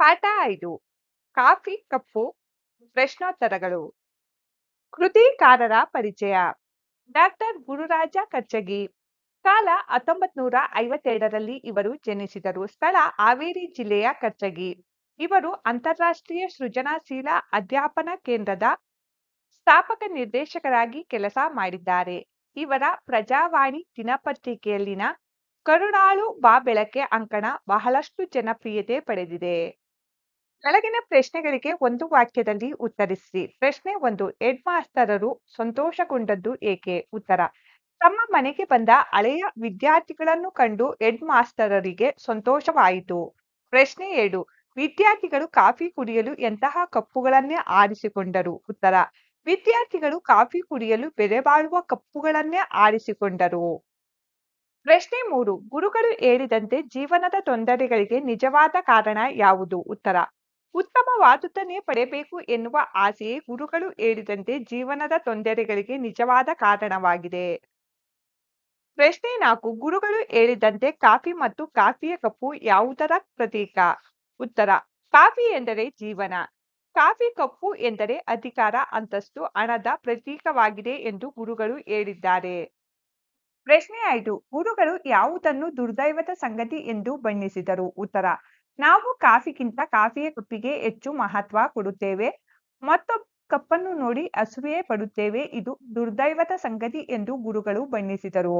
ಪಾಠ ಐದು ಕಾಫಿ ಕಪ್ಪು ಪ್ರಶ್ನೋತ್ತರಗಳು ಕೃತಿಕಾರರ ಪರಿಚಯ ಡಾಕ್ಟರ್ ಗುರುರಾಜ ಕಚ್ಚಗಿ ಕಾಲ ಹತ್ತೊಂಬತ್ ನೂರ ಐವತ್ತೆರಡರಲ್ಲಿ ಇವರು ಜನಿಸಿದರು ಸ್ಥಳ ಹಾವೇರಿ ಜಿಲ್ಲೆಯ ಕಚ್ಚಗಿ ಇವರು ಅಂತಾರಾಷ್ಟ್ರೀಯ ಸೃಜನಾಶೀಲ ಅಧ್ಯಾಪನ ಕೇಂದ್ರದ ಸ್ಥಾಪಕ ನಿರ್ದೇಶಕರಾಗಿ ಕೆಲಸ ಮಾಡಿದ್ದಾರೆ ಇವರ ಪ್ರಜಾವಾಣಿ ದಿನಪತ್ರಿಕೆಯಲ್ಲಿನ ಕರುಣಾಳು ಬಾ ಬೆಳಕೆ ಅಂಕಣ ಬಹಳಷ್ಟು ಜನಪ್ರಿಯತೆ ಪಡೆದಿದೆ ಕೆಳಗಿನ ಪ್ರಶ್ನೆಗಳಿಗೆ ಒಂದು ವಾಕ್ಯದಲ್ಲಿ ಉತ್ತರಿಸಿ ಪ್ರಶ್ನೆ ಒಂದು ಹೆಡ್ ಮಾಸ್ತರರು ಸಂತೋಷಗೊಂಡದ್ದು ಏಕೆ ಉತ್ತರ ತಮ್ಮ ಮನೆಗೆ ಬಂದ ಹಳೆಯ ವಿದ್ಯಾರ್ಥಿಗಳನ್ನು ಕಂಡು ಹೆಡ್ ಮಾಸ್ತರರಿಗೆ ಸಂತೋಷವಾಯಿತು ಪ್ರಶ್ನೆ ಎರಡು ವಿದ್ಯಾರ್ಥಿಗಳು ಕಾಫಿ ಕುಡಿಯಲು ಎಂತಹ ಕಪ್ಪುಗಳನ್ನೇ ಆರಿಸಿಕೊಂಡರು ಉತ್ತರ ವಿದ್ಯಾರ್ಥಿಗಳು ಕಾಫಿ ಕುಡಿಯಲು ಬಾಳುವ ಕಪ್ಪುಗಳನ್ನೇ ಆರಿಸಿಕೊಂಡರು ಪ್ರಶ್ನೆ ಮೂರು ಗುರುಗಳು ಹೇಳಿದಂತೆ ಜೀವನದ ತೊಂದರೆಗಳಿಗೆ ನಿಜವಾದ ಕಾರಣ ಯಾವುದು ಉತ್ತರ ಉತ್ತಮವಾದುದನ್ನೇ ಪಡೆಯಬೇಕು ಎನ್ನುವ ಆಸೆಯೇ ಗುರುಗಳು ಹೇಳಿದಂತೆ ಜೀವನದ ತೊಂದರೆಗಳಿಗೆ ನಿಜವಾದ ಕಾರಣವಾಗಿದೆ ಪ್ರಶ್ನೆ ನಾಲ್ಕು ಗುರುಗಳು ಹೇಳಿದಂತೆ ಕಾಫಿ ಮತ್ತು ಕಾಫಿಯ ಕಪ್ಪು ಯಾವುದರ ಪ್ರತೀಕ ಉತ್ತರ ಕಾಫಿ ಎಂದರೆ ಜೀವನ ಕಾಫಿ ಕಪ್ಪು ಎಂದರೆ ಅಧಿಕಾರ ಅಂತಸ್ತು ಹಣದ ಪ್ರತೀಕವಾಗಿದೆ ಎಂದು ಗುರುಗಳು ಹೇಳಿದ್ದಾರೆ ಪ್ರಶ್ನೆ ಐದು ಗುರುಗಳು ಯಾವುದನ್ನು ದುರ್ದೈವದ ಸಂಗತಿ ಎಂದು ಬಣ್ಣಿಸಿದರು ಉತ್ತರ ನಾವು ಕಾಫಿಗಿಂತ ಕಾಫಿಯ ಕಪ್ಪಿಗೆ ಹೆಚ್ಚು ಮಹತ್ವ ಕೊಡುತ್ತೇವೆ ಮತ್ತೊಬ್ಬ ಕಪ್ಪನ್ನು ನೋಡಿ ಅಸೂಯೆ ಪಡುತ್ತೇವೆ ಇದು ದುರ್ದೈವದ ಸಂಗತಿ ಎಂದು ಗುರುಗಳು ಬಣ್ಣಿಸಿದರು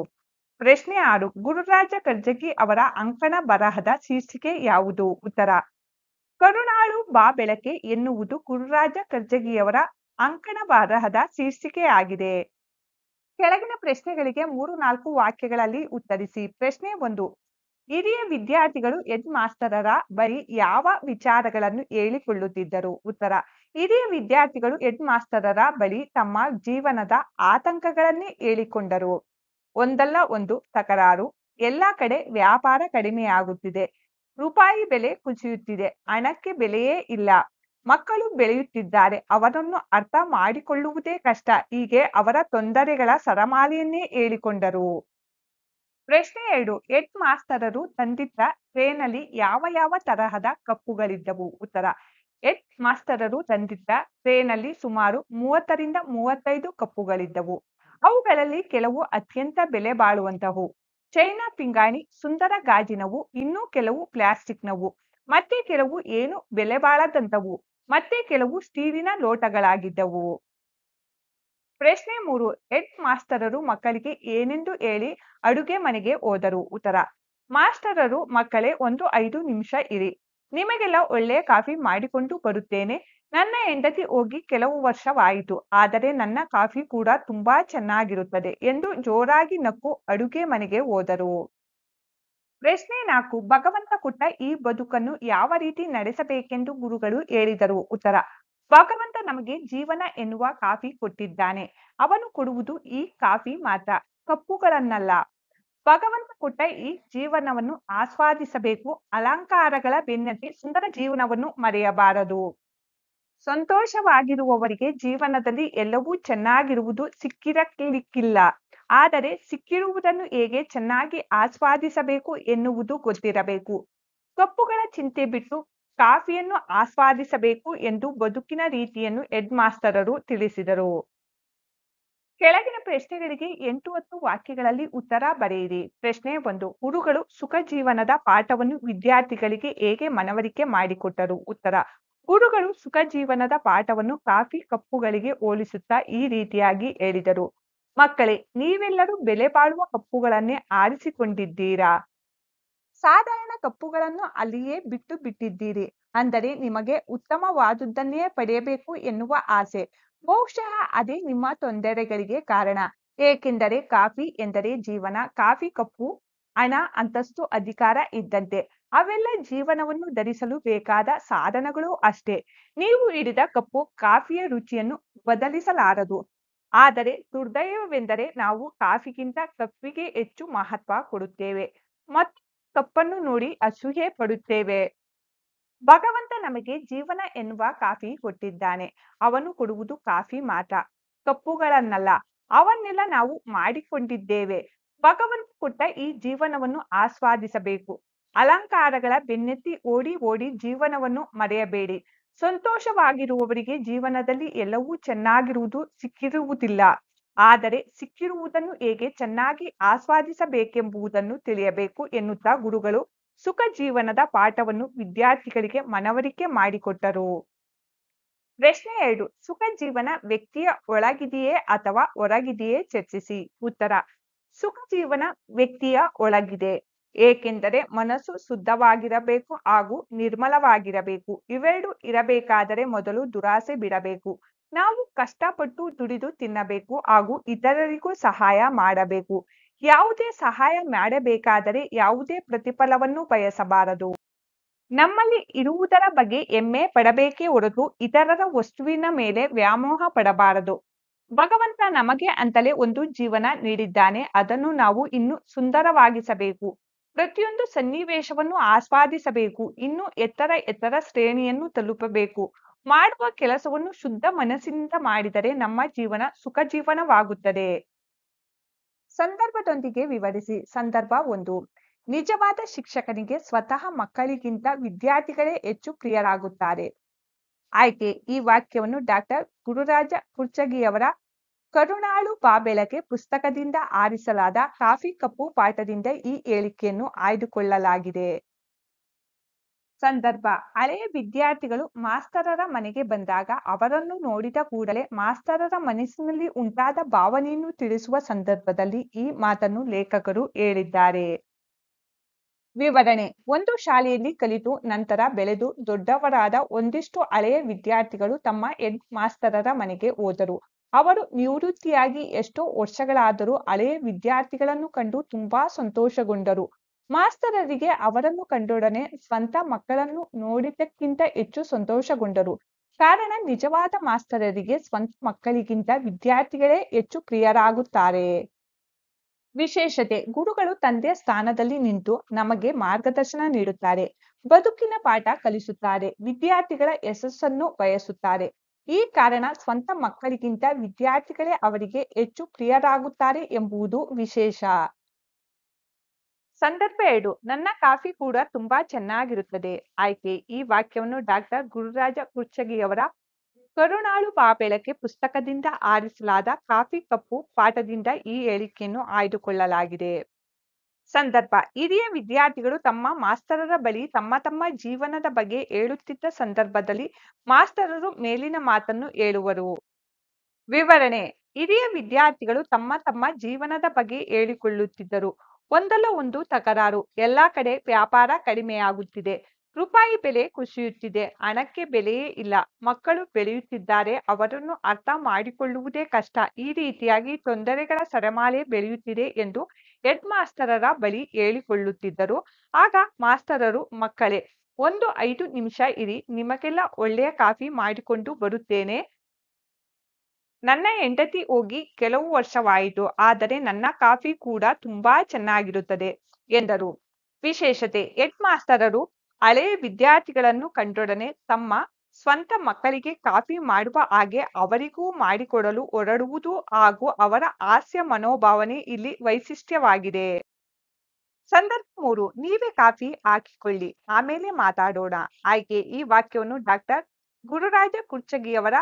ಪ್ರಶ್ನೆ ಆರು ಗುರುರಾಜ ಕರ್ಜಗಿ ಅವರ ಅಂಕಣ ಬರಹದ ಶೀರ್ಷಿಕೆ ಯಾವುದು ಉತ್ತರ ಕರುಣಾಳು ಬಾ ಬೆಳಕೆ ಎನ್ನುವುದು ಗುರುರಾಜ ಕರ್ಜಗಿಯವರ ಅಂಕಣ ಬರಹದ ಶೀರ್ಷಿಕೆಯಾಗಿದೆ ಕೆಳಗಿನ ಪ್ರಶ್ನೆಗಳಿಗೆ ಮೂರು ನಾಲ್ಕು ವಾಕ್ಯಗಳಲ್ಲಿ ಉತ್ತರಿಸಿ ಪ್ರಶ್ನೆ ಒಂದು ಹಿರಿಯ ವಿದ್ಯಾರ್ಥಿಗಳು ಹೆಡ್ ಮಾಸ್ತರರ ಬಳಿ ಯಾವ ವಿಚಾರಗಳನ್ನು ಹೇಳಿಕೊಳ್ಳುತ್ತಿದ್ದರು ಉತ್ತರ ಹಿರಿಯ ವಿದ್ಯಾರ್ಥಿಗಳು ಹೆಡ್ ಮಾಸ್ತರರ ಬಳಿ ತಮ್ಮ ಜೀವನದ ಆತಂಕಗಳನ್ನೇ ಹೇಳಿಕೊಂಡರು ಒಂದಲ್ಲ ಒಂದು ತಕರಾರು ಎಲ್ಲ ಕಡೆ ವ್ಯಾಪಾರ ಕಡಿಮೆಯಾಗುತ್ತಿದೆ ರೂಪಾಯಿ ಬೆಲೆ ಕುಸಿಯುತ್ತಿದೆ ಹಣಕ್ಕೆ ಬೆಲೆಯೇ ಇಲ್ಲ ಮಕ್ಕಳು ಬೆಳೆಯುತ್ತಿದ್ದಾರೆ ಅವರನ್ನು ಅರ್ಥ ಮಾಡಿಕೊಳ್ಳುವುದೇ ಕಷ್ಟ ಹೀಗೆ ಅವರ ತೊಂದರೆಗಳ ಸರಮಾಲೆಯನ್ನೇ ಹೇಳಿಕೊಂಡರು ಪ್ರಶ್ನೆ ಎರಡು ಎಡ್ ಮಾಸ್ತರರು ತಂದಿದ್ದ ಟ್ರೇನಲ್ಲಿ ಯಾವ ಯಾವ ತರಹದ ಕಪ್ಪುಗಳಿದ್ದವು ಉತ್ತರ ಎಡ್ ಮಾಸ್ತರರು ತಂದಿದ್ದ ಟ್ರೇನಲ್ಲಿ ಸುಮಾರು ಮೂವತ್ತರಿಂದ ಮೂವತ್ತೈದು ಕಪ್ಪುಗಳಿದ್ದವು ಅವುಗಳಲ್ಲಿ ಕೆಲವು ಅತ್ಯಂತ ಬೆಲೆ ಬಾಳುವಂತವು ಚೈನಾ ಪಿಂಗಾಣಿ ಸುಂದರ ಗಾಜಿನವು ಇನ್ನೂ ಕೆಲವು ಪ್ಲಾಸ್ಟಿಕ್ನವು ಮತ್ತೆ ಕೆಲವು ಏನು ಬೆಲೆ ಬಾಳದಂತವು ಮತ್ತೆ ಕೆಲವು ಸ್ಟೀಲಿನ ಲೋಟಗಳಾಗಿದ್ದವು ಪ್ರಶ್ನೆ ಮೂರು ಹೆಡ್ ಮಾಸ್ಟರರು ಮಕ್ಕಳಿಗೆ ಏನೆಂದು ಹೇಳಿ ಅಡುಗೆ ಮನೆಗೆ ಹೋದರು ಉತ್ತರ ಮಾಸ್ಟರರು ಮಕ್ಕಳೇ ಒಂದು ಐದು ನಿಮಿಷ ಇರಿ ನಿಮಗೆಲ್ಲ ಒಳ್ಳೆಯ ಕಾಫಿ ಮಾಡಿಕೊಂಡು ಬರುತ್ತೇನೆ ನನ್ನ ಹೆಂಡತಿ ಹೋಗಿ ಕೆಲವು ವರ್ಷವಾಯಿತು ಆದರೆ ನನ್ನ ಕಾಫಿ ಕೂಡ ತುಂಬಾ ಚೆನ್ನಾಗಿರುತ್ತದೆ ಎಂದು ಜೋರಾಗಿ ನಕ್ಕು ಅಡುಗೆ ಮನೆಗೆ ಹೋದರು ಪ್ರಶ್ನೆ ನಾಲ್ಕು ಭಗವಂತ ಕೊಟ್ಟ ಈ ಬದುಕನ್ನು ಯಾವ ರೀತಿ ನಡೆಸಬೇಕೆಂದು ಗುರುಗಳು ಹೇಳಿದರು ಉತ್ತರ ಭಗವಂತ ನಮಗೆ ಜೀವನ ಎನ್ನುವ ಕಾಫಿ ಕೊಟ್ಟಿದ್ದಾನೆ ಅವನು ಕೊಡುವುದು ಈ ಕಾಫಿ ಮಾತ್ರ ಕಪ್ಪುಗಳನ್ನಲ್ಲ ಭಗವಂತ ಕೊಟ್ಟ ಈ ಜೀವನವನ್ನು ಆಸ್ವಾದಿಸಬೇಕು ಅಲಂಕಾರಗಳ ಬೆನ್ನಟ್ಟಿ ಸುಂದರ ಜೀವನವನ್ನು ಮರೆಯಬಾರದು ಸಂತೋಷವಾಗಿರುವವರಿಗೆ ಜೀವನದಲ್ಲಿ ಎಲ್ಲವೂ ಚೆನ್ನಾಗಿರುವುದು ಸಿಕ್ಕಿರಲಿಕ್ಕಿಲ್ಲ ಆದರೆ ಸಿಕ್ಕಿರುವುದನ್ನು ಹೇಗೆ ಚೆನ್ನಾಗಿ ಆಸ್ವಾದಿಸಬೇಕು ಎನ್ನುವುದು ಗೊತ್ತಿರಬೇಕು ಕಪ್ಪುಗಳ ಚಿಂತೆ ಬಿಟ್ಟು ಕಾಫಿಯನ್ನು ಆಸ್ವಾದಿಸಬೇಕು ಎಂದು ಬದುಕಿನ ರೀತಿಯನ್ನು ಹೆಡ್ ಮಾಸ್ತರರು ತಿಳಿಸಿದರು ಕೆಳಗಿನ ಪ್ರಶ್ನೆಗಳಿಗೆ ಎಂಟು ಹತ್ತು ವಾಕ್ಯಗಳಲ್ಲಿ ಉತ್ತರ ಬರೆಯಿರಿ ಪ್ರಶ್ನೆ ಒಂದು ಗುರುಗಳು ಸುಖ ಜೀವನದ ಪಾಠವನ್ನು ವಿದ್ಯಾರ್ಥಿಗಳಿಗೆ ಹೇಗೆ ಮನವರಿಕೆ ಮಾಡಿಕೊಟ್ಟರು ಉತ್ತರ ಗುರುಗಳು ಸುಖ ಜೀವನದ ಪಾಠವನ್ನು ಕಾಫಿ ಕಪ್ಪುಗಳಿಗೆ ಹೋಲಿಸುತ್ತಾ ಈ ರೀತಿಯಾಗಿ ಹೇಳಿದರು ಮಕ್ಕಳೇ ನೀವೆಲ್ಲರೂ ಬೆಲೆ ಬಾಳುವ ಕಪ್ಪುಗಳನ್ನೇ ಆರಿಸಿಕೊಂಡಿದ್ದೀರಾ ಸಾಧಾರಣ ಕಪ್ಪುಗಳನ್ನು ಅಲ್ಲಿಯೇ ಬಿಟ್ಟು ಬಿಟ್ಟಿದ್ದೀರಿ ಅಂದರೆ ನಿಮಗೆ ಉತ್ತಮವಾದುದನ್ನೇ ಪಡೆಯಬೇಕು ಎನ್ನುವ ಆಸೆ ಬಹುಶಃ ಅದೇ ನಿಮ್ಮ ತೊಂದರೆಗಳಿಗೆ ಕಾರಣ ಏಕೆಂದರೆ ಕಾಫಿ ಎಂದರೆ ಜೀವನ ಕಾಫಿ ಕಪ್ಪು ಹಣ ಅಂತಸ್ತು ಅಧಿಕಾರ ಇದ್ದಂತೆ ಅವೆಲ್ಲ ಜೀವನವನ್ನು ಧರಿಸಲು ಬೇಕಾದ ಸಾಧನಗಳು ಅಷ್ಟೇ ನೀವು ಹಿಡಿದ ಕಪ್ಪು ಕಾಫಿಯ ರುಚಿಯನ್ನು ಬದಲಿಸಲಾರದು ಆದರೆ ದುರ್ದೈವವೆಂದರೆ ನಾವು ಕಾಫಿಗಿಂತ ಕಪ್ಪಿಗೆ ಹೆಚ್ಚು ಮಹತ್ವ ಕೊಡುತ್ತೇವೆ ಮತ್ತು ಕಪ್ಪನ್ನು ನೋಡಿ ಅಸೂಹೆ ಪಡುತ್ತೇವೆ ಭಗವಂತ ನಮಗೆ ಜೀವನ ಎನ್ನುವ ಕಾಫಿ ಕೊಟ್ಟಿದ್ದಾನೆ ಅವನು ಕೊಡುವುದು ಕಾಫಿ ಮಾತ್ರ ಕಪ್ಪುಗಳನ್ನಲ್ಲ ಅವನ್ನೆಲ್ಲ ನಾವು ಮಾಡಿಕೊಂಡಿದ್ದೇವೆ ಭಗವಂತ ಕೊಟ್ಟ ಈ ಜೀವನವನ್ನು ಆಸ್ವಾದಿಸಬೇಕು ಅಲಂಕಾರಗಳ ಬೆನ್ನೆತ್ತಿ ಓಡಿ ಓಡಿ ಜೀವನವನ್ನು ಮರೆಯಬೇಡಿ ಸಂತೋಷವಾಗಿರುವವರಿಗೆ ಜೀವನದಲ್ಲಿ ಎಲ್ಲವೂ ಚೆನ್ನಾಗಿರುವುದು ಸಿಕ್ಕಿರುವುದಿಲ್ಲ ಆದರೆ ಸಿಕ್ಕಿರುವುದನ್ನು ಹೇಗೆ ಚೆನ್ನಾಗಿ ಆಸ್ವಾದಿಸಬೇಕೆಂಬುದನ್ನು ತಿಳಿಯಬೇಕು ಎನ್ನುತ್ತಾ ಗುರುಗಳು ಸುಖ ಜೀವನದ ಪಾಠವನ್ನು ವಿದ್ಯಾರ್ಥಿಗಳಿಗೆ ಮನವರಿಕೆ ಮಾಡಿಕೊಟ್ಟರು ಪ್ರಶ್ನೆ ಎರಡು ಸುಖ ಜೀವನ ವ್ಯಕ್ತಿಯ ಒಳಗಿದೆಯೇ ಅಥವಾ ಹೊರಗಿದೆಯೇ ಚರ್ಚಿಸಿ ಉತ್ತರ ಸುಖ ಜೀವನ ವ್ಯಕ್ತಿಯ ಒಳಗಿದೆ ಏಕೆಂದರೆ ಮನಸ್ಸು ಶುದ್ಧವಾಗಿರಬೇಕು ಹಾಗೂ ನಿರ್ಮಲವಾಗಿರಬೇಕು ಇವೆರಡು ಇರಬೇಕಾದರೆ ಮೊದಲು ದುರಾಸೆ ಬಿಡಬೇಕು ನಾವು ಕಷ್ಟಪಟ್ಟು ದುಡಿದು ತಿನ್ನಬೇಕು ಹಾಗೂ ಇತರರಿಗೂ ಸಹಾಯ ಮಾಡಬೇಕು ಯಾವುದೇ ಸಹಾಯ ಮಾಡಬೇಕಾದರೆ ಯಾವುದೇ ಪ್ರತಿಫಲವನ್ನು ಬಯಸಬಾರದು ನಮ್ಮಲ್ಲಿ ಇರುವುದರ ಬಗ್ಗೆ ಹೆಮ್ಮೆ ಪಡಬೇಕೇ ಹೊರತು ಇತರರ ವಸ್ತುವಿನ ಮೇಲೆ ವ್ಯಾಮೋಹ ಪಡಬಾರದು ಭಗವಂತ ನಮಗೆ ಅಂತಲೇ ಒಂದು ಜೀವನ ನೀಡಿದ್ದಾನೆ ಅದನ್ನು ನಾವು ಇನ್ನು ಸುಂದರವಾಗಿಸಬೇಕು ಪ್ರತಿಯೊಂದು ಸನ್ನಿವೇಶವನ್ನು ಆಸ್ವಾದಿಸಬೇಕು ಇನ್ನು ಎತ್ತರ ಎತ್ತರ ಶ್ರೇಣಿಯನ್ನು ತಲುಪಬೇಕು ಮಾಡುವ ಕೆಲಸವನ್ನು ಶುದ್ಧ ಮನಸ್ಸಿನಿಂದ ಮಾಡಿದರೆ ನಮ್ಮ ಜೀವನ ಸುಖ ಜೀವನವಾಗುತ್ತದೆ ಸಂದರ್ಭದೊಂದಿಗೆ ವಿವರಿಸಿ ಸಂದರ್ಭ ಒಂದು ನಿಜವಾದ ಶಿಕ್ಷಕನಿಗೆ ಸ್ವತಃ ಮಕ್ಕಳಿಗಿಂತ ವಿದ್ಯಾರ್ಥಿಗಳೇ ಹೆಚ್ಚು ಪ್ರಿಯರಾಗುತ್ತಾರೆ ಆಯ್ಕೆ ಈ ವಾಕ್ಯವನ್ನು ಡಾಕ್ಟರ್ ಗುರುರಾಜ ಕುರ್ಚಗಿಯವರ ಕರುಣಾಳು ಬಾಬೆಳಕೆ ಪುಸ್ತಕದಿಂದ ಆರಿಸಲಾದ ಕಾಫಿ ಕಪ್ಪು ಪಾಠದಿಂದ ಈ ಹೇಳಿಕೆಯನ್ನು ಆಯ್ದುಕೊಳ್ಳಲಾಗಿದೆ ಸಂದರ್ಭ ಹಳೆಯ ವಿದ್ಯಾರ್ಥಿಗಳು ಮಾಸ್ತರರ ಮನೆಗೆ ಬಂದಾಗ ಅವರನ್ನು ನೋಡಿದ ಕೂಡಲೇ ಮಾಸ್ತರರ ಮನಸ್ಸಿನಲ್ಲಿ ಉಂಟಾದ ಭಾವನೆಯನ್ನು ತಿಳಿಸುವ ಸಂದರ್ಭದಲ್ಲಿ ಈ ಮಾತನ್ನು ಲೇಖಕರು ಹೇಳಿದ್ದಾರೆ ವಿವರಣೆ ಒಂದು ಶಾಲೆಯಲ್ಲಿ ಕಲಿತು ನಂತರ ಬೆಳೆದು ದೊಡ್ಡವರಾದ ಒಂದಿಷ್ಟು ಹಳೆಯ ವಿದ್ಯಾರ್ಥಿಗಳು ತಮ್ಮ ಹೆಡ್ ಮಾಸ್ತರರ ಮನೆಗೆ ಹೋದರು ಅವರು ನಿವೃತ್ತಿಯಾಗಿ ಎಷ್ಟೋ ವರ್ಷಗಳಾದರೂ ಹಳೆಯ ವಿದ್ಯಾರ್ಥಿಗಳನ್ನು ಕಂಡು ತುಂಬಾ ಸಂತೋಷಗೊಂಡರು ಮಾಸ್ತರರಿಗೆ ಅವರನ್ನು ಕಂಡೊಡನೆ ಸ್ವಂತ ಮಕ್ಕಳನ್ನು ನೋಡಿದ್ದಕ್ಕಿಂತ ಹೆಚ್ಚು ಸಂತೋಷಗೊಂಡರು ಕಾರಣ ನಿಜವಾದ ಮಾಸ್ತರರಿಗೆ ಸ್ವಂತ ಮಕ್ಕಳಿಗಿಂತ ವಿದ್ಯಾರ್ಥಿಗಳೇ ಹೆಚ್ಚು ಪ್ರಿಯರಾಗುತ್ತಾರೆ ವಿಶೇಷತೆ ಗುರುಗಳು ತಂದೆ ಸ್ಥಾನದಲ್ಲಿ ನಿಂತು ನಮಗೆ ಮಾರ್ಗದರ್ಶನ ನೀಡುತ್ತಾರೆ ಬದುಕಿನ ಪಾಠ ಕಲಿಸುತ್ತಾರೆ ವಿದ್ಯಾರ್ಥಿಗಳ ಯಶಸ್ಸನ್ನು ಬಯಸುತ್ತಾರೆ ಈ ಕಾರಣ ಸ್ವಂತ ಮಕ್ಕಳಿಗಿಂತ ವಿದ್ಯಾರ್ಥಿಗಳೇ ಅವರಿಗೆ ಹೆಚ್ಚು ಪ್ರಿಯರಾಗುತ್ತಾರೆ ಎಂಬುದು ವಿಶೇಷ ಸಂದರ್ಭ ಎರಡು ನನ್ನ ಕಾಫಿ ಕೂಡ ತುಂಬಾ ಚೆನ್ನಾಗಿರುತ್ತದೆ ಆಯ್ಕೆ ಈ ವಾಕ್ಯವನ್ನು ಡಾಕ್ಟರ್ ಗುರುರಾಜ ಕುರ್ಚಗಿಯವರ ಕರುಣಾಳು ಬಾಬೆಳಕೆ ಪುಸ್ತಕದಿಂದ ಆರಿಸಲಾದ ಕಾಫಿ ಕಪ್ಪು ಪಾಠದಿಂದ ಈ ಹೇಳಿಕೆಯನ್ನು ಆಯ್ದುಕೊಳ್ಳಲಾಗಿದೆ ಸಂದರ್ಭ ಹಿರಿಯ ವಿದ್ಯಾರ್ಥಿಗಳು ತಮ್ಮ ಮಾಸ್ತರರ ಬಳಿ ತಮ್ಮ ತಮ್ಮ ಜೀವನದ ಬಗ್ಗೆ ಹೇಳುತ್ತಿದ್ದ ಸಂದರ್ಭದಲ್ಲಿ ಮಾಸ್ತರರು ಮೇಲಿನ ಮಾತನ್ನು ಹೇಳುವರು ವಿವರಣೆ ಹಿರಿಯ ವಿದ್ಯಾರ್ಥಿಗಳು ತಮ್ಮ ತಮ್ಮ ಜೀವನದ ಬಗ್ಗೆ ಹೇಳಿಕೊಳ್ಳುತ್ತಿದ್ದರು ಒಂದಲ್ಲ ಒಂದು ತಕರಾರು ಎಲ್ಲಾ ಕಡೆ ವ್ಯಾಪಾರ ಕಡಿಮೆಯಾಗುತ್ತಿದೆ ರೂಪಾಯಿ ಬೆಲೆ ಕುಸಿಯುತ್ತಿದೆ ಹಣಕ್ಕೆ ಬೆಲೆಯೇ ಇಲ್ಲ ಮಕ್ಕಳು ಬೆಳೆಯುತ್ತಿದ್ದಾರೆ ಅವರನ್ನು ಅರ್ಥ ಮಾಡಿಕೊಳ್ಳುವುದೇ ಕಷ್ಟ ಈ ರೀತಿಯಾಗಿ ತೊಂದರೆಗಳ ಸರಮಾಲೆ ಬೆಳೆಯುತ್ತಿದೆ ಎಂದು ಹೆಡ್ ಮಾಸ್ತರರ ಬಳಿ ಹೇಳಿಕೊಳ್ಳುತ್ತಿದ್ದರು ಆಗ ಮಾಸ್ತರರು ಮಕ್ಕಳೇ ಒಂದು ಐದು ನಿಮಿಷ ಇರಿ ನಿಮಗೆಲ್ಲ ಒಳ್ಳೆಯ ಕಾಫಿ ಮಾಡಿಕೊಂಡು ಬರುತ್ತೇನೆ ನನ್ನ ಹೆಂಡತಿ ಹೋಗಿ ಕೆಲವು ವರ್ಷವಾಯಿತು ಆದರೆ ನನ್ನ ಕಾಫಿ ಕೂಡ ತುಂಬಾ ಚೆನ್ನಾಗಿರುತ್ತದೆ ಎಂದರು ವಿಶೇಷತೆ ಹೆಡ್ ಮಾಸ್ತರರು ಹಳೆಯ ವಿದ್ಯಾರ್ಥಿಗಳನ್ನು ಕಂಡೊಡನೆ ತಮ್ಮ ಸ್ವಂತ ಮಕ್ಕಳಿಗೆ ಕಾಫಿ ಮಾಡುವ ಹಾಗೆ ಅವರಿಗೂ ಮಾಡಿಕೊಡಲು ಹೊರಡುವುದು ಹಾಗೂ ಅವರ ಹಾಸ್ಯ ಮನೋಭಾವನೆ ಇಲ್ಲಿ ವೈಶಿಷ್ಟ್ಯವಾಗಿದೆ ಸಂದರ್ಭ ಮೂರು ನೀವೇ ಕಾಫಿ ಹಾಕಿಕೊಳ್ಳಿ ಆಮೇಲೆ ಮಾತಾಡೋಣ ಆಯ್ಕೆ ಈ ವಾಕ್ಯವನ್ನು ಡಾಕ್ಟರ್ ಗುರುರಾಜ ಕುರ್ಚಗಿಯವರ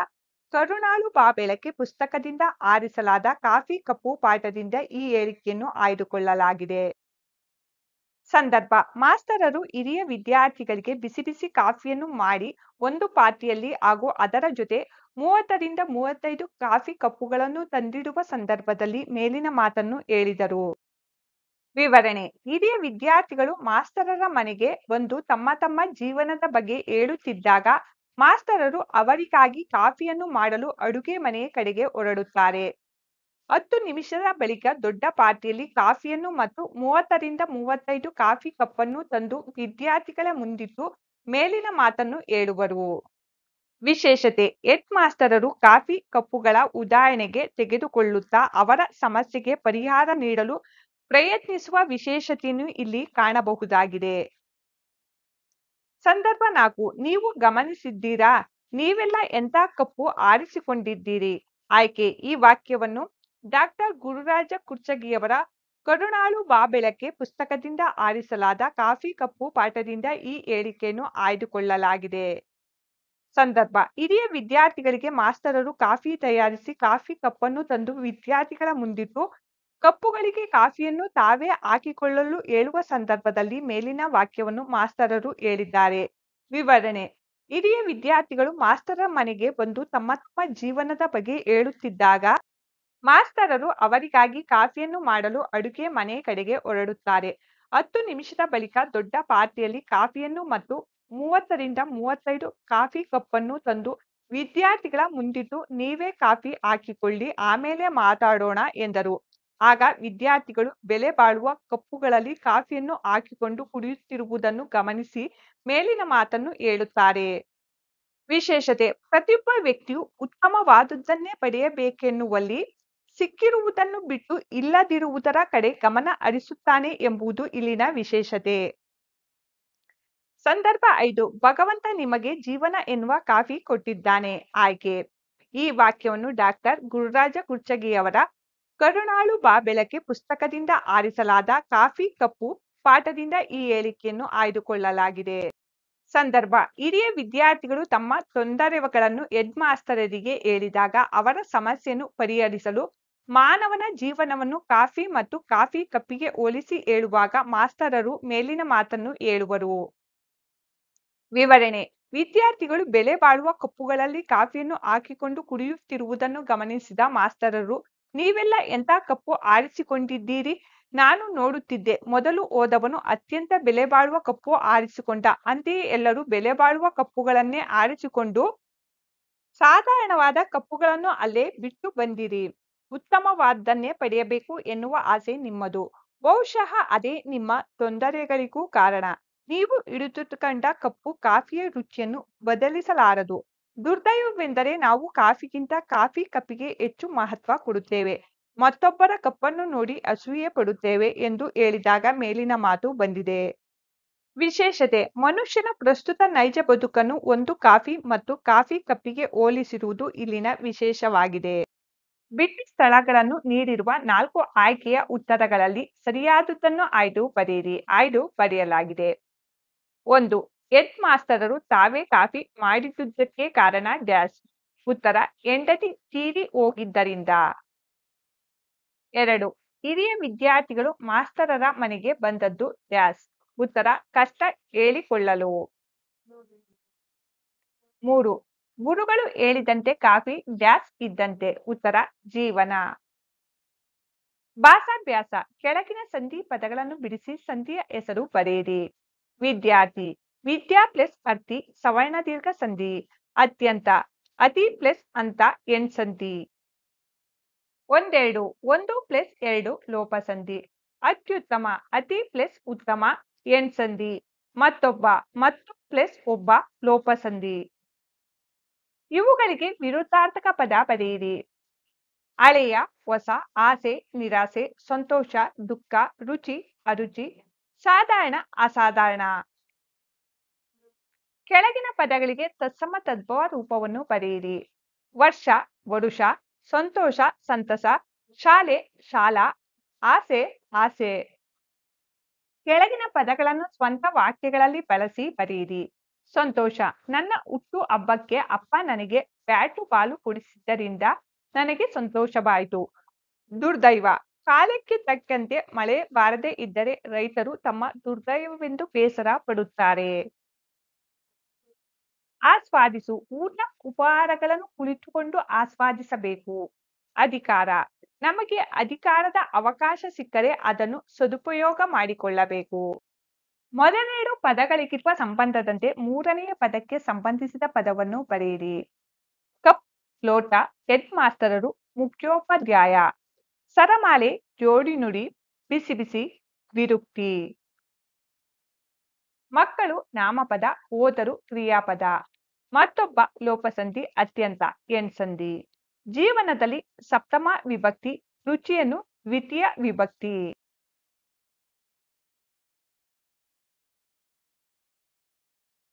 ಕರುಣಾಳು ಬಾಬೆಳಕೆ ಪುಸ್ತಕದಿಂದ ಆರಿಸಲಾದ ಕಾಫಿ ಕಪ್ಪು ಪಾಠದಿಂದ ಈ ಹೇಳಿಕೆಯನ್ನು ಆಯ್ದುಕೊಳ್ಳಲಾಗಿದೆ ಸಂದರ್ಭ ಮಾಸ್ತರರು ಹಿರಿಯ ವಿದ್ಯಾರ್ಥಿಗಳಿಗೆ ಬಿಸಿ ಬಿಸಿ ಕಾಫಿಯನ್ನು ಮಾಡಿ ಒಂದು ಪಾತ್ರೆಯಲ್ಲಿ ಹಾಗೂ ಅದರ ಜೊತೆ ಮೂವತ್ತರಿಂದ ಮೂವತ್ತೈದು ಕಾಫಿ ಕಪ್ಪುಗಳನ್ನು ತಂದಿಡುವ ಸಂದರ್ಭದಲ್ಲಿ ಮೇಲಿನ ಮಾತನ್ನು ಹೇಳಿದರು ವಿವರಣೆ ಹಿರಿಯ ವಿದ್ಯಾರ್ಥಿಗಳು ಮಾಸ್ತರರ ಮನೆಗೆ ಬಂದು ತಮ್ಮ ತಮ್ಮ ಜೀವನದ ಬಗ್ಗೆ ಹೇಳುತ್ತಿದ್ದಾಗ ಮಾಸ್ತರರು ಅವರಿಗಾಗಿ ಕಾಫಿಯನ್ನು ಮಾಡಲು ಅಡುಗೆ ಮನೆಯ ಕಡೆಗೆ ಹೊರಡುತ್ತಾರೆ ಹತ್ತು ನಿಮಿಷದ ಬಳಿಕ ದೊಡ್ಡ ಪಾರ್ಟಿಯಲ್ಲಿ ಕಾಫಿಯನ್ನು ಮತ್ತು ಮೂವತ್ತರಿಂದ ಮೂವತ್ತೈದು ಕಾಫಿ ಕಪ್ಪನ್ನು ತಂದು ವಿದ್ಯಾರ್ಥಿಗಳ ಮುಂದಿಟ್ಟು ಮೇಲಿನ ಮಾತನ್ನು ಹೇಳುವರು ವಿಶೇಷತೆ ಹೆಡ್ ಮಾಸ್ತರರು ಕಾಫಿ ಕಪ್ಪುಗಳ ಉದಾಹರಣೆಗೆ ತೆಗೆದುಕೊಳ್ಳುತ್ತಾ ಅವರ ಸಮಸ್ಯೆಗೆ ಪರಿಹಾರ ನೀಡಲು ಪ್ರಯತ್ನಿಸುವ ವಿಶೇಷತೆಯನ್ನು ಇಲ್ಲಿ ಕಾಣಬಹುದಾಗಿದೆ ಸಂದರ್ಭ ನಾಲ್ಕು ನೀವು ಗಮನಿಸಿದ್ದೀರಾ ನೀವೆಲ್ಲ ಎಂತ ಕಪ್ಪು ಆರಿಸಿಕೊಂಡಿದ್ದೀರಿ ಆಯ್ಕೆ ಈ ವಾಕ್ಯವನ್ನು ಡಾಕ್ಟರ್ ಗುರುರಾಜ ಕುರ್ಚಗಿಯವರ ಕರುಣಾಳು ಬಾಬೆಳಕೆ ಪುಸ್ತಕದಿಂದ ಆರಿಸಲಾದ ಕಾಫಿ ಕಪ್ಪು ಪಾಠದಿಂದ ಈ ಹೇಳಿಕೆಯನ್ನು ಆಯ್ದುಕೊಳ್ಳಲಾಗಿದೆ ಸಂದರ್ಭ ಹಿರಿಯ ವಿದ್ಯಾರ್ಥಿಗಳಿಗೆ ಮಾಸ್ತರರು ಕಾಫಿ ತಯಾರಿಸಿ ಕಾಫಿ ಕಪ್ಪನ್ನು ತಂದು ವಿದ್ಯಾರ್ಥಿಗಳ ಮುಂದಿಟ್ಟು ಕಪ್ಪುಗಳಿಗೆ ಕಾಫಿಯನ್ನು ತಾವೇ ಹಾಕಿಕೊಳ್ಳಲು ಹೇಳುವ ಸಂದರ್ಭದಲ್ಲಿ ಮೇಲಿನ ವಾಕ್ಯವನ್ನು ಮಾಸ್ತರರು ಹೇಳಿದ್ದಾರೆ ವಿವರಣೆ ಹಿರಿಯ ವಿದ್ಯಾರ್ಥಿಗಳು ಮಾಸ್ತರ ಮನೆಗೆ ಬಂದು ತಮ್ಮ ತಮ್ಮ ಜೀವನದ ಬಗ್ಗೆ ಹೇಳುತ್ತಿದ್ದಾಗ ಮಾಸ್ತರರು ಅವರಿಗಾಗಿ ಕಾಫಿಯನ್ನು ಮಾಡಲು ಅಡುಗೆ ಮನೆ ಕಡೆಗೆ ಹೊರಡುತ್ತಾರೆ ಹತ್ತು ನಿಮಿಷದ ಬಳಿಕ ದೊಡ್ಡ ಪಾರ್ಟಿಯಲ್ಲಿ ಕಾಫಿಯನ್ನು ಮತ್ತು ಮೂವತ್ತರಿಂದ ಮೂವತ್ತೈದು ಕಾಫಿ ಕಪ್ಪನ್ನು ತಂದು ವಿದ್ಯಾರ್ಥಿಗಳ ಮುಂದಿಟ್ಟು ನೀವೇ ಕಾಫಿ ಹಾಕಿಕೊಳ್ಳಿ ಆಮೇಲೆ ಮಾತಾಡೋಣ ಎಂದರು ಆಗ ವಿದ್ಯಾರ್ಥಿಗಳು ಬೆಲೆ ಬಾಳುವ ಕಪ್ಪುಗಳಲ್ಲಿ ಕಾಫಿಯನ್ನು ಹಾಕಿಕೊಂಡು ಕುಡಿಯುತ್ತಿರುವುದನ್ನು ಗಮನಿಸಿ ಮೇಲಿನ ಮಾತನ್ನು ಹೇಳುತ್ತಾರೆ ವಿಶೇಷತೆ ಪ್ರತಿಯೊಬ್ಬ ವ್ಯಕ್ತಿಯು ಉತ್ತಮವಾದುದನ್ನೇ ಪಡೆಯಬೇಕೆನ್ನುವಲ್ಲಿ ಸಿಕ್ಕಿರುವುದನ್ನು ಬಿಟ್ಟು ಇಲ್ಲದಿರುವುದರ ಕಡೆ ಗಮನ ಹರಿಸುತ್ತಾನೆ ಎಂಬುದು ಇಲ್ಲಿನ ವಿಶೇಷತೆ ಸಂದರ್ಭ ಐದು ಭಗವಂತ ನಿಮಗೆ ಜೀವನ ಎನ್ನುವ ಕಾಫಿ ಕೊಟ್ಟಿದ್ದಾನೆ ಆಯ್ಕೆ ಈ ವಾಕ್ಯವನ್ನು ಡಾಕ್ಟರ್ ಗುರುರಾಜ ಕುರ್ಚಗಿಯವರ ಕರುಣಾಳು ಬಾಬೆಲಕ್ಕೆ ಪುಸ್ತಕದಿಂದ ಆರಿಸಲಾದ ಕಾಫಿ ಕಪ್ಪು ಪಾಠದಿಂದ ಈ ಹೇಳಿಕೆಯನ್ನು ಆಯ್ದುಕೊಳ್ಳಲಾಗಿದೆ ಸಂದರ್ಭ ಹಿರಿಯ ವಿದ್ಯಾರ್ಥಿಗಳು ತಮ್ಮ ತೊಂದರೆಗಳನ್ನು ಹೆಡ್ ಮಾಸ್ತರರಿಗೆ ಹೇಳಿದಾಗ ಅವರ ಸಮಸ್ಯೆಯನ್ನು ಪರಿಹರಿಸಲು ಮಾನವನ ಜೀವನವನ್ನು ಕಾಫಿ ಮತ್ತು ಕಾಫಿ ಕಪ್ಪಿಗೆ ಹೋಲಿಸಿ ಹೇಳುವಾಗ ಮಾಸ್ತರರು ಮೇಲಿನ ಮಾತನ್ನು ಹೇಳುವರು ವಿವರಣೆ ವಿದ್ಯಾರ್ಥಿಗಳು ಬೆಲೆ ಬಾಳುವ ಕಪ್ಪುಗಳಲ್ಲಿ ಕಾಫಿಯನ್ನು ಹಾಕಿಕೊಂಡು ಕುಡಿಯುತ್ತಿರುವುದನ್ನು ಗಮನಿಸಿದ ಮಾಸ್ತರರು ನೀವೆಲ್ಲ ಎಂತ ಕಪ್ಪು ಆರಿಸಿಕೊಂಡಿದ್ದೀರಿ ನಾನು ನೋಡುತ್ತಿದ್ದೆ ಮೊದಲು ಹೋದವನು ಅತ್ಯಂತ ಬೆಲೆ ಬಾಳುವ ಕಪ್ಪು ಆರಿಸಿಕೊಂಡ ಅಂತೆಯೇ ಎಲ್ಲರೂ ಬೆಲೆ ಬಾಳುವ ಕಪ್ಪುಗಳನ್ನೇ ಆರಿಸಿಕೊಂಡು ಸಾಧಾರಣವಾದ ಕಪ್ಪುಗಳನ್ನು ಅಲ್ಲೇ ಬಿಟ್ಟು ಬಂದಿರಿ ಉತ್ತಮವಾದ್ದನ್ನೇ ಪಡೆಯಬೇಕು ಎನ್ನುವ ಆಸೆ ನಿಮ್ಮದು ಬಹುಶಃ ಅದೇ ನಿಮ್ಮ ತೊಂದರೆಗಳಿಗೂ ಕಾರಣ ನೀವು ಹಿಡಿದುಕೊಂಡ ಕಪ್ಪು ಕಾಫಿಯ ರುಚಿಯನ್ನು ಬದಲಿಸಲಾರದು ದುರ್ದೈವವೆಂದರೆ ನಾವು ಕಾಫಿಗಿಂತ ಕಾಫಿ ಕಪ್ಪಿಗೆ ಹೆಚ್ಚು ಮಹತ್ವ ಕೊಡುತ್ತೇವೆ ಮತ್ತೊಬ್ಬರ ಕಪ್ಪನ್ನು ನೋಡಿ ಅಸೂಯೆ ಪಡುತ್ತೇವೆ ಎಂದು ಹೇಳಿದಾಗ ಮೇಲಿನ ಮಾತು ಬಂದಿದೆ ವಿಶೇಷತೆ ಮನುಷ್ಯನ ಪ್ರಸ್ತುತ ನೈಜ ಬದುಕನ್ನು ಒಂದು ಕಾಫಿ ಮತ್ತು ಕಾಫಿ ಕಪ್ಪಿಗೆ ಹೋಲಿಸಿರುವುದು ಇಲ್ಲಿನ ವಿಶೇಷವಾಗಿದೆ ಬಿಟ್ಟಿ ಸ್ಥಳಗಳನ್ನು ನೀಡಿರುವ ನಾಲ್ಕು ಆಯ್ಕೆಯ ಉತ್ತರಗಳಲ್ಲಿ ಸರಿಯಾದುದನ್ನು ಆಯ್ದು ಬರೆಯಿರಿ ಆಯ್ದು ಬರೆಯಲಾಗಿದೆ ಒಂದು ಹೆಡ್ ಮಾಸ್ತರರು ತಾವೇ ಕಾಫಿ ಮಾಡಿದ್ದುದಕ್ಕೆ ಕಾರಣ ಡ್ಯಾಶ್ ಉತ್ತರ ಹೆಂಡತಿ ತೀರಿ ಹೋಗಿದ್ದರಿಂದ ಎರಡು ಹಿರಿಯ ವಿದ್ಯಾರ್ಥಿಗಳು ಮಾಸ್ತರರ ಮನೆಗೆ ಬಂದದ್ದು ಡ್ಯಾಶ್ ಉತ್ತರ ಕಷ್ಟ ಹೇಳಿಕೊಳ್ಳಲು ಮೂರು ಗುರುಗಳು ಹೇಳಿದಂತೆ ಕಾಫಿ ಡ್ಯಾಶ್ ಇದ್ದಂತೆ ಉತ್ತರ ಜೀವನ ಭಾಸಾಭ್ಯಾಸ ಕೆಳಗಿನ ಸಂಧಿ ಪದಗಳನ್ನು ಬಿಡಿಸಿ ಸಂಧಿಯ ಹೆಸರು ಬರೆಯಿರಿ ವಿದ್ಯಾರ್ಥಿ ವಿದ್ಯಾ ಪ್ಲಸ್ ಅರ್ಥಿ ಸವರ್ಣ ದೀರ್ಘ ಸಂಧಿ ಅತ್ಯಂತ ಅತಿ ಪ್ಲಸ್ ಅಂತ ಎಂಟ್ ಸಂಧಿ ಒಂದೆರಡು ಒಂದು ಪ್ಲಸ್ ಎರಡು ಲೋಪ ಸಂಧಿ ಅತ್ಯುತ್ತಮ ಅತಿ ಪ್ಲಸ್ ಉತ್ತಮ ಎಂಟ್ ಸಂಧಿ ಮತ್ತೊಬ್ಬ ಮತ್ತು ಪ್ಲಸ್ ಒಬ್ಬ ಲೋಪ ಸಂಧಿ ಇವುಗಳಿಗೆ ವಿರುದ್ಧಾರ್ಥಕ ಪದ ಬರೆಯಿರಿ ಹಳೆಯ ಹೊಸ ಆಸೆ ನಿರಾಸೆ ಸಂತೋಷ ದುಃಖ ರುಚಿ ಅರುಚಿ ಸಾಧಾರಣ ಅಸಾಧಾರಣ ಕೆಳಗಿನ ಪದಗಳಿಗೆ ತತ್ಸಮ ತದ್ಭವ ರೂಪವನ್ನು ಬರೆಯಿರಿ ವರ್ಷ ವರುಷ ಸಂತೋಷ ಸಂತಸ ಶಾಲೆ ಶಾಲಾ ಆಸೆ ಆಸೆ ಕೆಳಗಿನ ಪದಗಳನ್ನು ಸ್ವಂತ ವಾಕ್ಯಗಳಲ್ಲಿ ಬಳಸಿ ಬರೆಯಿರಿ ಸಂತೋಷ ನನ್ನ ಹುಟ್ಟು ಹಬ್ಬಕ್ಕೆ ಅಪ್ಪ ನನಗೆ ಬ್ಯಾಟು ಬಾಲು ಕುಡಿಸಿದ್ದರಿಂದ ನನಗೆ ಸಂತೋಷವಾಯಿತು ದುರ್ದೈವ ಕಾಲಕ್ಕೆ ತಕ್ಕಂತೆ ಮಳೆ ಬಾರದೇ ಇದ್ದರೆ ರೈತರು ತಮ್ಮ ದುರ್ದೈವವೆಂದು ಬೇಸರ ಪಡುತ್ತಾರೆ ಆಸ್ವಾದಿಸು ಊಟ ಉಪಹಾರಗಳನ್ನು ಕುಳಿತುಕೊಂಡು ಆಸ್ವಾದಿಸಬೇಕು ಅಧಿಕಾರ ನಮಗೆ ಅಧಿಕಾರದ ಅವಕಾಶ ಸಿಕ್ಕರೆ ಅದನ್ನು ಸದುಪಯೋಗ ಮಾಡಿಕೊಳ್ಳಬೇಕು ಮೊದಲೆರಡು ಪದಗಳಿಗಿರುವ ಸಂಬಂಧದಂತೆ ಮೂರನೆಯ ಪದಕ್ಕೆ ಸಂಬಂಧಿಸಿದ ಪದವನ್ನು ಬರೆಯಿರಿ ಕಪ್ ಲೋಟ ಹೆಡ್ ಮಾಸ್ತರರು ಮುಖ್ಯೋಪಾಧ್ಯಾಯ ಸರಮಾಲೆ ಜೋಡಿ ನುಡಿ ಬಿಸಿ ಬಿಸಿ ವಿರುಕ್ತಿ ಮಕ್ಕಳು ನಾಮಪದ ಓದರು ಕ್ರಿಯಾಪದ ಮತ್ತೊಬ್ಬ ಲೋಪಸಂಧಿ ಅತ್ಯಂತ ಎಣ್ಸಂಧಿ ಜೀವನದಲ್ಲಿ ಸಪ್ತಮ ವಿಭಕ್ತಿ ರುಚಿಯನ್ನು ದ್ವಿತೀಯ ವಿಭಕ್ತಿ